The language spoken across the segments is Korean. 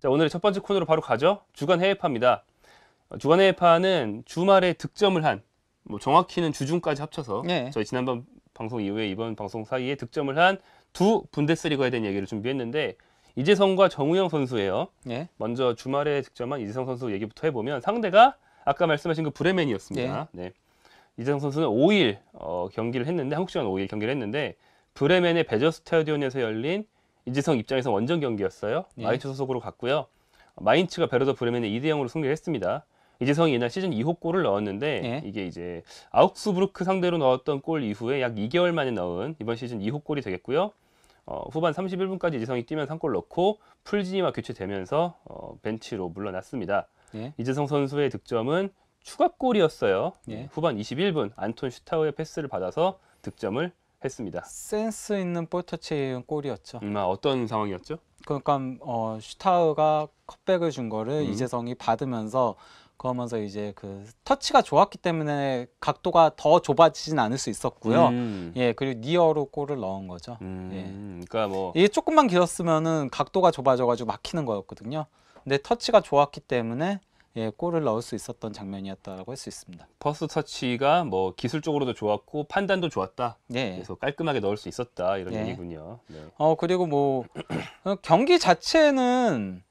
자, 오늘의 첫 번째 코너로 바로 가죠. 주간 해외파입니다. 어, 주간 해외파는 주말에 득점을 한, 뭐 정확히는 주중까지 합쳐서 네. 저희 지난번 방송 이후에 이번 방송 사이에 득점을 한 두분데스리거에 대한 얘기를 준비했는데 이재성과 정우영 선수예요. 네. 먼저 주말에 득점한 이재성 선수 얘기부터 해보면 상대가 아까 말씀하신 그 브레멘이었습니다. 네. 네. 이재성 선수는 5일 어, 경기를 했는데 한국 시간 5일 경기를 했는데 브레멘의 베저 스타디온에서 열린 이지성 입장에서 원정 경기였어요. 예. 마인츠 소속으로 갔고요. 마인츠가 베르더 브레멘의 2대 0으로 승리를 했습니다. 이지성이 옛날 시즌 2호 골을 넣었는데 예. 이게 이제 아욱스부르크 상대로 넣었던 골 이후에 약 2개월 만에 넣은 이번 시즌 2호 골이 되겠고요. 어, 후반 31분까지 이지성이 뛰면 한골 넣고 풀지니와 교체되면서 어, 벤치로 물러났습니다. 예. 이지성 선수의 득점은 추가골이었어요. 예. 후반 21분 안톤 슈타우의 패스를 받아서 득점을 했습니다. 센스 있는 볼터치인 골이었죠. 음, 아, 어떤 상황이었죠? 그러니까 어, 슈타우가 컵백을 준 거를 음. 이재성이 받으면서 그러면서 이제 그 터치가 좋았기 때문에 각도가 더 좁아지진 않을 수 있었고요. 음. 예, 그리고 니어로 골을 넣은 거죠. 음, 예. 그러니까 뭐 이게 조금만 길었으면은 각도가 좁아져가지고 막히는 거였거든요. 근데 터치가 좋았기 때문에 예, 골을 넣을 수 있었던 장면이었다고할 수 있습니다. 퍼스트 터치가 뭐 기술적으로도 좋았고 판단도 좋았다. 예. 그래서 깔끔하게 넣을 수 있었다 이런 예. 얘기군요. 네. 어 그리고 뭐 어, 경기 자체는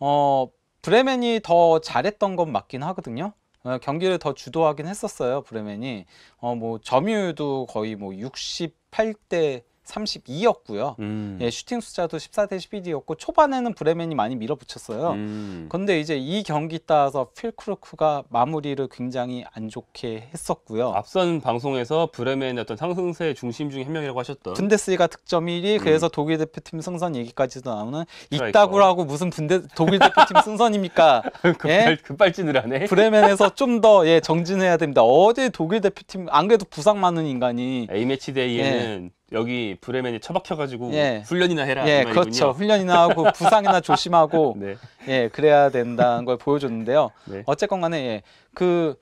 어 브레멘이 더 잘했던 건 맞긴 하거든요. 어, 경기를 더 주도하긴 했었어요. 브레멘이 어뭐 점유율도 거의 뭐 68대 32였고요. 음. 예, 슈팅 숫자도 14대 12였고 초반에는 브레멘이 많이 밀어붙였어요. 음. 근데 이제 이 경기 따라서 필크루크가 마무리를 굉장히 안 좋게 했었고요. 앞선 방송에서 브레멘의 어떤 상승세의 중심 중에 한 명이라고 하셨던 분데스리가 득점 1위 음. 그래서 독일 대표팀 승선 얘기까지도 나오는 이따구라고 무슨 분데 독일 대표팀 승선입니까? 급발, 예? 진을 하네. 브레멘에서 좀 더 예, 정진해야 됩니다. 어제 독일 대표팀 안 그래도 부상 많은 인간이 A 매치 대이에는 예. 여기 브레멘이 처박혀가지고 예. 훈련이나 해라. 예, 그렇죠 훈련이나 하고 부상이나 조심하고 네. 예, 그래야 된다는 걸 보여줬는데요. 네. 어쨌건 간에 예, 그,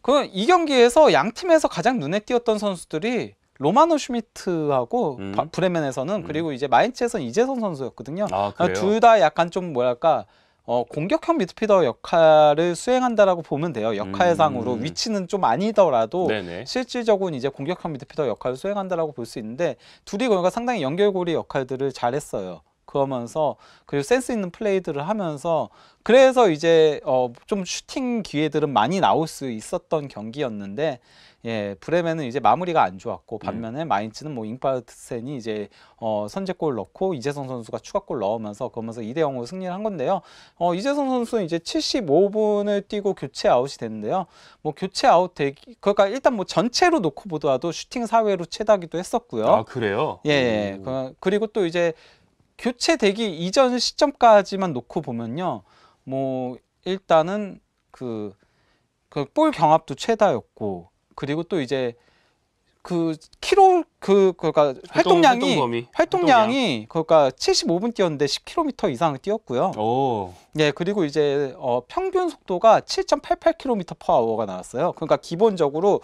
그, 이 경기에서 양 팀에서 가장 눈에 띄었던 선수들이 로마노 슈미트하고 음. 브레멘에서는 음. 그리고 이제 마인츠에서는 이재성 선수였거든요. 아, 둘다 약간 좀 뭐랄까 어, 공격형 미드피더 역할을 수행한다라고 보면 돼요. 역할상으로 음. 위치는 좀 아니더라도 네네. 실질적으로 이제 공격형 미드피더 역할을 수행한다라고 볼 수 있는데 둘이 그러니까 상당히 연결고리 역할들을 잘했어요. 그러면서 그리고 센스 있는 플레이들을 하면서 그래서 이제 어, 좀 슈팅 기회들은 많이 나올 수 있었던 경기였는데 예, 브레멘은 이제 마무리가 안 좋았고 예. 반면에 마인츠는 뭐 잉바르트센이 이제 어, 선제골 넣고 이재성 선수가 추가골 넣으면서 그러면서 2대 0으로 승리를 한 건데요. 어, 이재성 선수는 이제 75분을 뛰고 교체 아웃이 됐는데요. 뭐 교체 아웃 되기 그러니까 일단 뭐 전체로 놓고 보더라도 슈팅 사회로 최다기도 했었고요. 아, 그래요? 예. 예. 그, 그리고 또 이제 교체되기 이전 시점까지만 놓고 보면요. 뭐 일단은 그 그 볼 경합도 최다였고 그리고 또 이제 그 키로 그 그러니까 활동, 그 활동량이 활동 그 활동량이 그러니까 75분 뛰었는데 10km 이상 뛰었고요. 오. 예, 그리고 이제 어 평균 속도가 7.88km/h가 나왔어요. 그러니까 기본적으로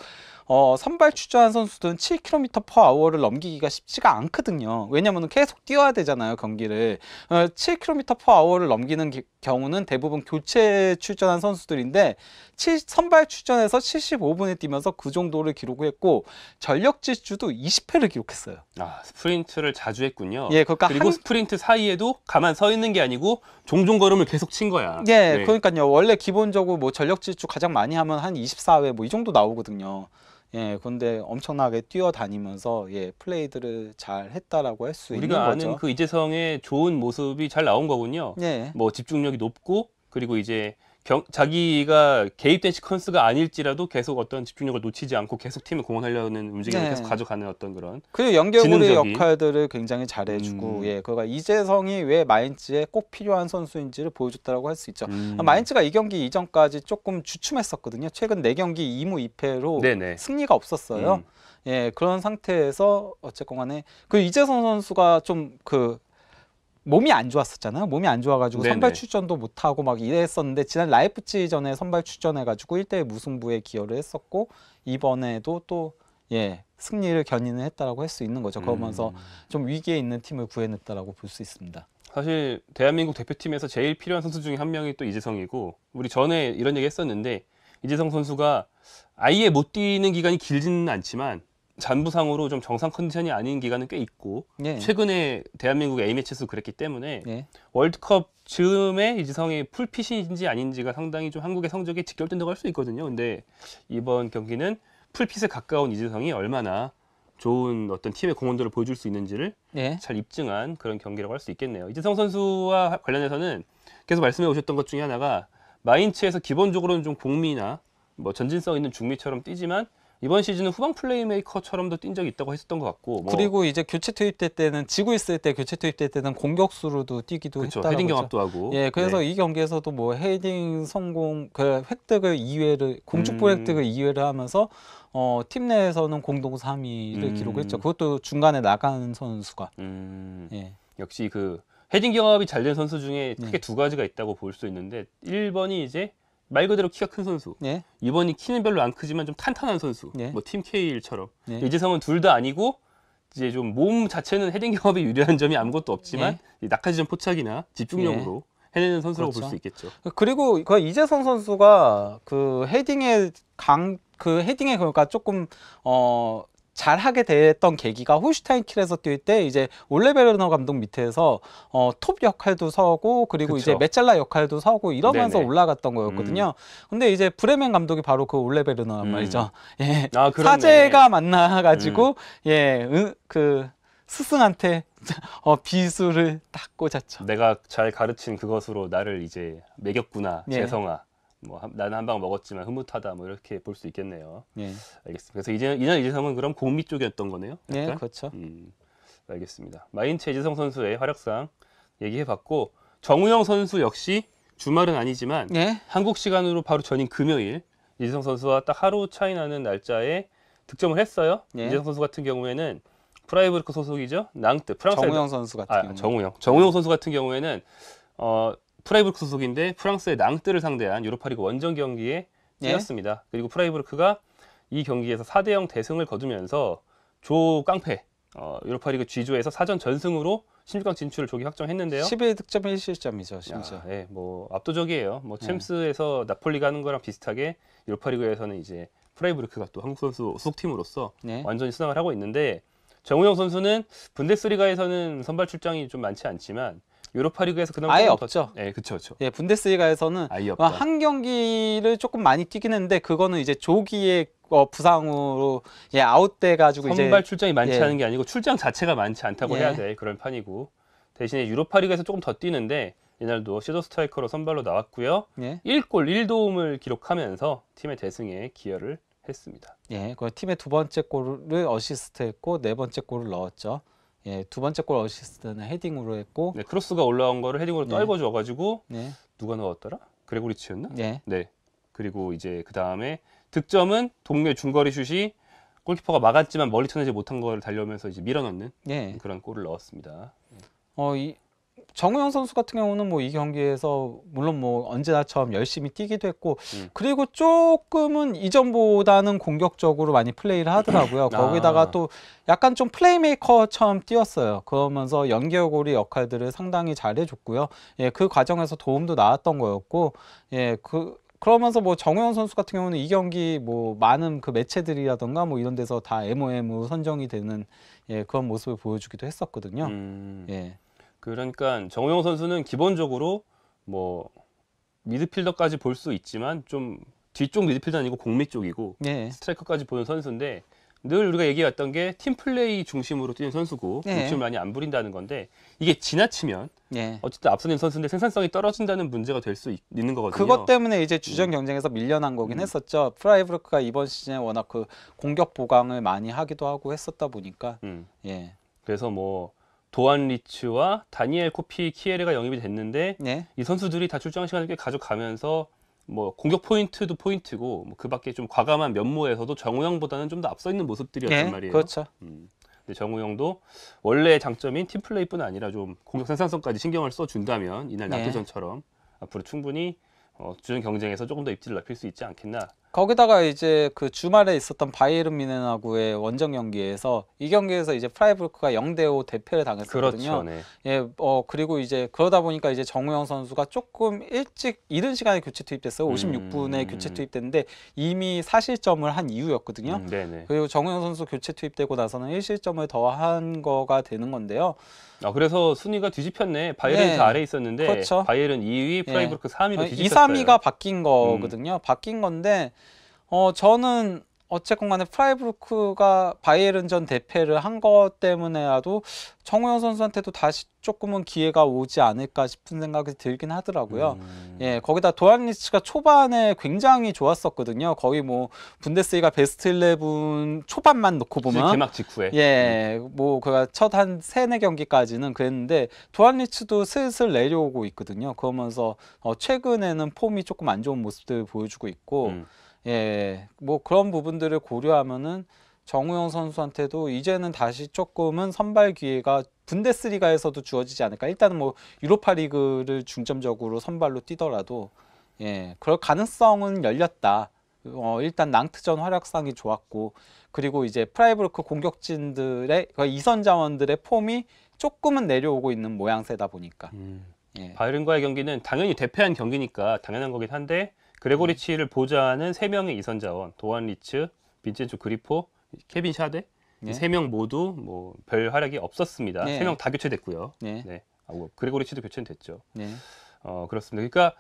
어, 선발 출전한 선수들은 7 k m 워를 넘기기가 쉽지가 않거든요. 왜냐면 계속 뛰어야 되잖아요, 경기를. 어, 7 k m 워를 넘기는 기, 경우는 대부분 교체 출전한 선수들인데 7, 선발 출전에서 75분에 뛰면서 그 정도를 기록했고 전력 질주도 20회를 기록했어요. 아, 스프린트를 자주 했군요. 예, 그러니까 그리고 한... 스프린트 사이에도 가만 서 있는 게 아니고 종종 걸음을 계속 친 거야. 예, 네. 그러니까요. 원래 기본적으로 뭐 전력 질주 가장 많이 하면 한 24회 뭐 이 정도 나오거든요. 예, 근데 엄청나게 뛰어다니면서 예, 플레이들을 잘 했다라고 할 수 있는 거죠. 우리가 아는 그 이재성의 좋은 모습이 잘 나온 거군요. 예. 뭐 집중력이 높고 그리고 이제 경, 자기가 개입된 시퀀스가 아닐지라도 계속 어떤 집중력을 놓치지 않고 계속 팀을 공헌하려는 움직임을 네. 계속 가져가는 어떤 그런 그리고 연결고리 역할들을 굉장히 잘해주고 음. 예 그러니까 이재성이 왜 마인츠에 꼭 필요한 선수인지를 보여줬다라고 할 수 있죠 음. 아, 마인츠가 이 경기 이전까지 조금 주춤했었거든요 최근 네 경기 2무 2패로 네네. 승리가 없었어요 음. 예 그런 상태에서 어쨌건 간에 그 이재성 선수가 좀그 몸이 안 좋았었잖아요. 몸이 안 좋아가지고 네네. 선발 출전도 못하고 막 이랬었는데 지난 라이프치전에 선발 출전해가지고 1대1 무승부에 기여를 했었고 이번에도 또 예, 승리를 견인을 했다라고 할 수 있는 거죠. 그러면서 음. 좀 위기에 있는 팀을 구해냈다라고 볼 수 있습니다. 사실 대한민국 대표팀에서 제일 필요한 선수 중에 한 명이 또 이재성이고 우리 전에 이런 얘기 했었는데 이재성 선수가 아예 못 뛰는 기간이 길지는 않지만 잔부상으로 좀 정상 컨디션이 아닌 기간은 꽤 있고 예. 최근에 대한민국 A 매치에서 그랬기 때문에 예. 월드컵 즈음에 이지성의 풀핏인지 아닌지가 상당히 좀 한국의 성적에 직결된다고 할 수 있거든요. 근데 이번 경기는 풀핏에 가까운 이지성이 얼마나 좋은 어떤 팀의 공헌도를 보여줄 수 있는지를 예. 잘 입증한 그런 경기라고 할 수 있겠네요. 이지성 선수와 관련해서는 계속 말씀해 오셨던 것 중에 하나가 마인츠에서 기본적으로는 좀 공미나 뭐 전진성 있는 중미처럼 뛰지만 이번 시즌은 후방 플레이메이커처럼도 뛴 적이 있다고 했었던 것 같고 뭐 그리고 이제 교체 투입될 때는 지고 있을 때 교체 투입될 때는 공격수로도 뛰기도 했다 헤딩 경합도 하고 예 그래서 네. 이 경기에서도 뭐 헤딩 성공 그 획득을 2회를 공축부 음. 획득을 2회를 하면서 어, 팀 내에서는 공동 3위를 음. 기록했죠 그것도 중간에 나간 선수가 음. 예. 역시 그 헤딩 경합이 잘 된 선수 중에 네. 크게 네. 두 가지가 있다고 볼 수 있는데 1번이 이제 말 그대로 키가 큰 선수. 예. 이번이 키는 별로 안 크지만 좀 탄탄한 선수. 예. 뭐팀 K일처럼. 예. 이재성은 둘 다 아니고 이제 좀 몸 자체는 헤딩 경험이 유리한 점이 아무것도 없지만 예. 낙하지점 포착이나 집중력으로 예. 해내는 선수라고 그렇죠. 볼수 있겠죠. 그리고 그 이재성 선수가 그 헤딩에 강 그 헤딩에 그러니까 조금 어잘 하게 됐던 계기가 홀슈타인 킬에서 뛸때 이제 올레베르너 감독 밑에서 어, 톱 역할도 서고 그리고 그쵸. 이제 메첼라 역할도 서고 이러면서 네네. 올라갔던 거였거든요. 음. 근데 이제 브레멘 감독이 바로 그 올레베르너란 음. 말이죠. 예. 아, 사제가 만나가지고 음. 예, 응, 그 스승한테 어, 비수를 딱 꽂았죠. 내가 잘 가르친 그것으로 나를 이제 매겼구나, 예. 재성아. 뭐 나는 한방 먹었지만 흐뭇하다 뭐 이렇게 볼 수 있겠네요. 예. 알겠습니다. 그래서 이제 이날 이재성은 그럼 공미 쪽이었던 거네요. 네, 그렇죠. 음, 알겠습니다. 마인체 이재성 선수의 활약상 얘기해봤고 정우영 선수 역시 주말은 아니지만 예? 한국 시간으로 바로 전인 금요일 이재성 선수와 딱 하루 차이 나는 날짜에 득점을 했어요. 예. 이재성 선수 같은 경우에는 프라이브르크 소속이죠. 낭트 프랑스 정우영 선수 같은 아, 경우. 정우영 정우영 선수 같은 경우에는 어 프라이브르크 소속인데 프랑스의 낭뜨를 상대한 유로파리그 원정 경기에 네. 뛰었습니다. 예? 그리고 프라이브르크가 이 경기에서 4대 0 대승을 거두면서 조 깡패 어, 유로파리그 G조에서 사전 전승으로 16강 진출을 조기 확정했는데요. 11 0 득점 1실점이죠, 심지 야, 아, 네, 예, 뭐 압도적이에요. 뭐 네. 챔스에서 네. 나폴리가 는 거랑 비슷하게 유로파리그에서는 이제 프라이브르크가 또 한국 선수 소속팀으로서 네. 완전히 수상을 하고 있는데 정우영 선수는 분데스리가에서는 선발 출장이 좀 많지 않지만 유로파 리그에서 그나마 아예 없죠. 더, 예, 그렇죠, 그렇 예, 분데스리가에서는 아예 없다. 한 경기를 조금 많이 뛰긴 했는데 그거는 이제 조기에 어, 부상으로 예, 아웃돼 가지고 이제 선발 출장이 많지 예. 않은 게 아니고 출장 자체가 많지 않다고 예. 해야 돼 그런 판이고 대신에 유로파 리그에서 조금 더 뛰는데 이날도 시도 스트라이커로 선발로 나왔고요. 예. 1골 1도움을 기록하면서 팀의 대승에 기여를 했습니다. 예, 그 팀의 두 번째 골을 어시스트했고 네 번째 골을 넣었죠. 예, 두 번째 골 어시스트는 헤딩으로 했고 네, 크로스가 올라온 거를 헤딩으로 네. 떨궈줘 가지고 네. 누가 넣었더라? 그레고리치였나? 네. 네. 그리고 이제 그 다음에 득점은 동료 중거리 슛이 골키퍼가 막았지만 멀리 쳐내지 못한 거를 달려오면서 이제 밀어넣는 네. 그런 골을 넣었습니다. 어, 이, 정우영 선수 같은 경우는 뭐 이 경기에서 물론 뭐 언제나처럼 열심히 뛰기도 했고 음. 그리고 조금은 이전보다는 공격적으로 많이 플레이를 하더라고요. 아. 거기다가 또 약간 좀 플레이메이커처럼 뛰었어요. 그러면서 연결고리 역할들을 상당히 잘해줬고요. 예, 그 과정에서 도움도 나왔던 거였고 예, 그 그러면서 뭐 정우영 선수 같은 경우는 이 경기 뭐 많은 그 매체들이라던가 뭐 이런 데서 다 MOM으로 선정이 되는 예, 그런 모습을 보여주기도 했었거든요. 음. 예. 그러니까 정우영 선수는 기본적으로 뭐 미드필더까지 볼 수 있지만 좀 뒤쪽 미드필더 아니고 공미 쪽이고 네. 스트라이커까지 보는 선수인데 늘 우리가 얘기해왔던게 팀플레이 중심으로 뛰는 선수고 네. 욕심을 많이 안 부린다는 건데 이게 지나치면 네. 어쨌든 앞서는 선수인데 생산성이 떨어진다는 문제가 될 수 있는 거거든요. 그것 때문에 이제 주전 음. 경쟁에서 음. 밀려난 거긴 음. 했었죠. 프라이브르크가 이번 시즌에 워낙 그 공격 보강을 많이 하기도 하고 했었다 보니까 음. 예. 그래서 뭐 도안 리츠와 다니엘 코피 키에르가 영입이 됐는데 네. 이 선수들이 다 출장 시간을 꽤 가져가면서 뭐 공격 포인트도 포인트고 뭐 그밖에 좀 과감한 면모에서도 정우영보다는 좀 더 앞서 있는 모습들이었단 네, 말이에요. 그렇죠. 음. 근데 정우영도 원래 장점인 팀플레이뿐 아니라 좀 공격 생산성까지 신경을 써준다면 이날 네. 나태전처럼 앞으로 충분히 어, 주전 경쟁에서 조금 더 입지를 넓힐 수 있지 않겠나 거기다가 이제 그 주말에 있었던 바이에른 미넨하고의 원정 경기에서 이 경기에서 이제 프라이브르크가 0대5 대패를 당했었거든요. 그렇죠, 네. 예, 어 그리고 이제 그러다 보니까 이제 정우영 선수가 조금 일찍 이른 시간에 교체 투입됐어요. 56분에 음... 교체 투입됐는데 이미 사실점을 한 이후였거든요. 음, 그리고 정우영 선수 교체 투입되고 나서는 1실점을 더 한 거가 되는 건데요. 아 그래서 순위가 뒤집혔네. 바이에른이 네. 아래 있었는데 그렇죠. 바이에른 2위, 예. 프라이부르크 3위로 뒤집혔어요. 2, 3위가 바뀐 거거든요. 음. 바뀐 건데 어 저는 어쨌건 간에 프라이브루크가 바이에른전 대패를 한 것 때문에라도 정우영 선수한테도 다시 조금은 기회가 오지 않을까 싶은 생각이 들긴 하더라고요. 음. 예, 거기다 도안 리츠가 초반에 굉장히 좋았었거든요. 거의 뭐 분데스리가 베스트 11 초반만 놓고 보면 개막 직후에 예, 음. 뭐 그가 첫 한 세네 경기까지는 그랬는데 도안 리츠도 슬슬 내려오고 있거든요. 그러면서 어, 최근에는 폼이 조금 안 좋은 모습들을 보여주고 있고 음. 예, 예, 뭐 그런 부분들을 고려하면은 정우영 선수한테도 이제는 다시 조금은 선발 기회가 분데스리가에서도 주어지지 않을까. 일단은 뭐 유로파 리그를 중점적으로 선발로 뛰더라도 예, 그럴 가능성은 열렸다. 어, 일단 낭트전 활약상이 좋았고 그리고 이제 프라이브르크 공격진들의 그러니까 이선 자원들의 폼이 조금은 내려오고 있는 모양새다 보니까 음. 예. 바이른과의 경기는 당연히 대패한 경기니까 당연한 거긴 한데 그레고리치를 보좌하는 3 명의 이선 자원, 도안 리츠, 빈첸초 그리포, 케빈 샤데 네. 세명 모두 뭐 별 활약이 없었습니다. 네. 세명 다 교체됐고요. 네. 네. 아, 뭐 그레고리치도 교체는 됐죠. 네. 어, 그렇습니다. 그러니까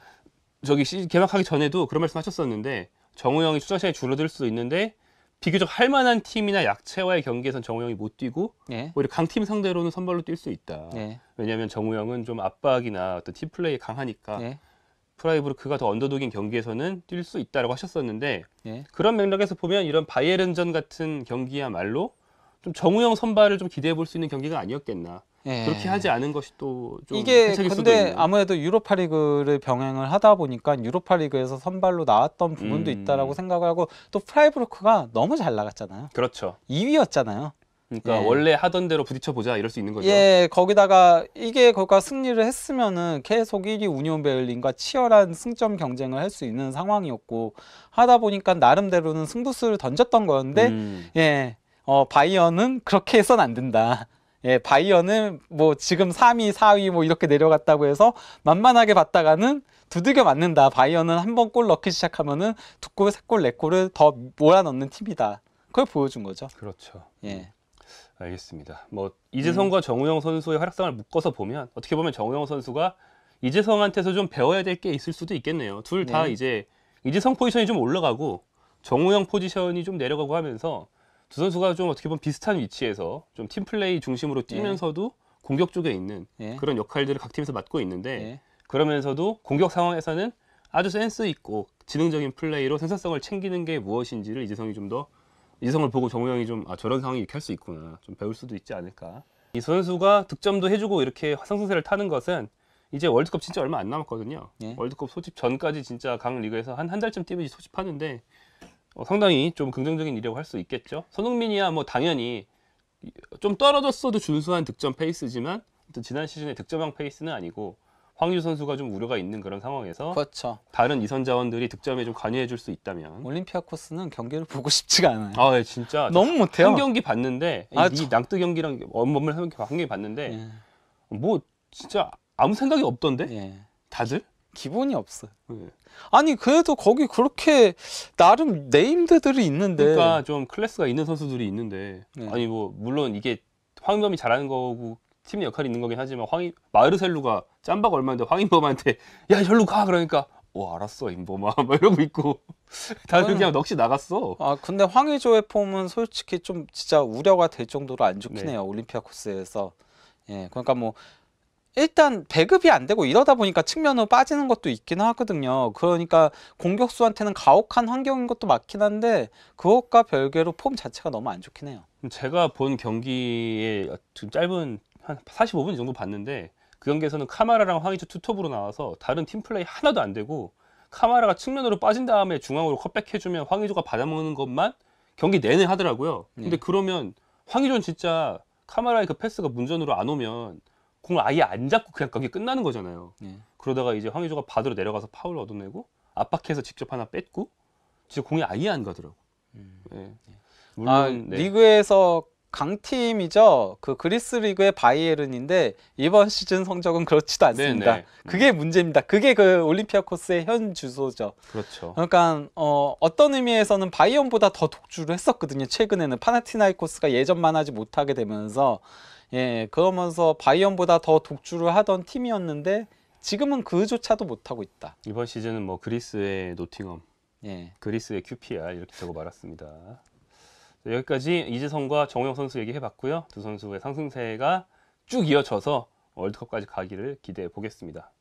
저기 시즌 개막하기 전에도 그런 말씀 하셨었는데 정우영이 출전 시간이 줄어들 수도 있는데 비교적 할 만한 팀이나 약체와의 경기에선 정우영이 못 뛰고 네. 오히려 강팀 상대로는 선발로 뛸 수 있다. 네. 왜냐하면 정우영은 좀 압박이나 어떤 팀 플레이에 강하니까 네. 프라이브르크가 더 언더독인 경기에서는 뛸 수 있다라고 하셨었는데 예. 그런 맥락에서 보면 이런 바이에른전 같은 경기야말로 좀 정우영 선발을 좀 기대해 볼 수 있는 경기가 아니었겠나. 예. 그렇게 하지 않은 것이 또좀 이게 근데 아무래도 유로파리그를 병행을 하다 보니까 유로파리그에서 선발로 나왔던 부분도 음. 있다라고 생각을 하고 또프라이브르크가 너무 잘 나갔잖아요. 그렇죠. 2위였잖아요. 그러니까 예. 원래 하던 대로 부딪혀 보자 이럴 수 있는 거죠. 예, 거기다가 이게 거기가 승리를 했으면은 계속 1위 우니온 베를린과 치열한 승점 경쟁을 할 수 있는 상황이었고 하다 보니까 나름대로는 승부수를 던졌던 거였는데 음. 예. 어, 바이어는 그렇게 해선 안 된다. 예, 바이어는 뭐 지금 3위, 4위 뭐 이렇게 내려갔다고 해서 만만하게 봤다가는 두들겨 맞는다. 바이어는 한 번 골 넣기 시작하면은 두 골, 세 골, 네 골을 더 몰아넣는 팀이다. 그걸 보여준 거죠. 그렇죠. 예. 알겠습니다. 뭐 이재성과 음. 정우영 선수의 활약상을 묶어서 보면 어떻게 보면 정우영 선수가 이재성한테서 좀 배워야 될 게 있을 수도 있겠네요. 둘다 네. 이제 이재성 포지션이 좀 올라가고 정우영 포지션이 좀 내려가고 하면서 두 선수가 좀 어떻게 보면 비슷한 위치에서 좀 팀플레이 중심으로 네. 뛰면서도 네. 공격 쪽에 있는 네. 그런 역할들을 각 팀에서 맡고 있는데 네. 그러면서도 공격 상황에서는 아주 센스 있고 지능적인 플레이로 생산성을 챙기는 게 무엇인지를 이재성이 좀더 이성을 보고 정우영이 좀 아, 저런 상황이 이렇게 할 수 있구나 좀 배울 수도 있지 않을까 이 선수가 득점도 해주고 이렇게 상승세를 타는 것은 이제 월드컵 진짜 얼마 안 남았거든요 예. 월드컵 소집 전까지 진짜 각 리그에서 한 한 달쯤 뛰면 소집하는데 어, 상당히 좀 긍정적인 일이라고 할 수 있겠죠 손흥민이야 뭐 당연히 좀 떨어졌어도 준수한 득점 페이스지만 또 지난 시즌의 득점왕 페이스는 아니고 황유 선수가 좀 우려가 있는 그런 상황에서 그렇죠. 다른 이선 자원들이 득점에 좀 관여해 줄 수 있다면 올림피아 코스는 경기를 보고 싶지가 않아요. 아, 예, 진짜 너무 못해요. 한 경기 봤는데 아, 이 저- 낭떠 경기랑 엄범을 한 경기 봤는데 예. 뭐 진짜 아무 생각이 없던데 예. 다들 기본이 없어. 예. 아니 그래도 거기 그렇게 나름 네임드들이 있는데 그러니까 좀 클래스가 있는 선수들이 있는데 네. 아니 뭐 물론 이게 황범이 잘하는 거고 팀의 역할이 있는 거긴 하지만 황이 마르셀루가 짬바 얼마인데 황인범한테 야 절로 가 그러니까 오 알았어 인범아 막 이러고 있고 다들 그냥 넋이 나갔어. 아 근데 황의조의 폼은 솔직히 좀 진짜 우려가 될 정도로 안 좋긴 네. 해요 올림피아 코스에서. 예 그러니까 뭐 일단 배급이 안 되고 이러다 보니까 측면으로 빠지는 것도 있긴 하거든요. 그러니까 공격수한테는 가혹한 환경인 것도 맞긴 한데 그것과 별개로 폼 자체가 너무 안 좋긴 해요. 제가 본 경기의 아, 지 짧은 한 45분 정도 봤는데 그 경기에서는 카마라랑 황의조 투톱으로 나와서 다른 팀 플레이 하나도 안 되고 카마라가 측면으로 빠진 다음에 중앙으로 컷백해주면 황의조가 받아먹는 것만 경기 내내 하더라고요. 근데 네. 그러면 황의조는 진짜 카마라의 그 패스가 문전으로 안 오면 공을 아예 안 잡고 그냥 거기 끝나는 거잖아요. 네. 그러다가 이제 황의조가 바드로 내려가서 파울을 얻어내고 압박해서 직접 하나 뺏고 진짜 공이 아예 안 가더라고. 음. 네. 물론 아, 네. 리그에서 강팀이죠. 그 그리스 리그의 바이에른인데 이번 시즌 성적은 그렇지도 않습니다. 네네. 네. 그게 문제입니다. 그게 그 올림피아 코스의 현 주소죠. 그렇죠. 그러니까 어, 어떤 의미에서는 바이언보다 더 독주를 했었거든요. 최근에는 파나티나이코스가 예전만 하지 못하게 되면서 예 그러면서 바이언보다 더 독주를 하던 팀이었는데 지금은 그조차도 못하고 있다. 이번 시즌은 뭐 그리스의 노팅엄, 예. 그리스의 QPR 이렇게 적어 말았습니다. 여기까지 이지성과 정우영 선수 얘기해봤고요. 두 선수의 상승세가 쭉 이어져서 월드컵까지 가기를 기대해 보겠습니다.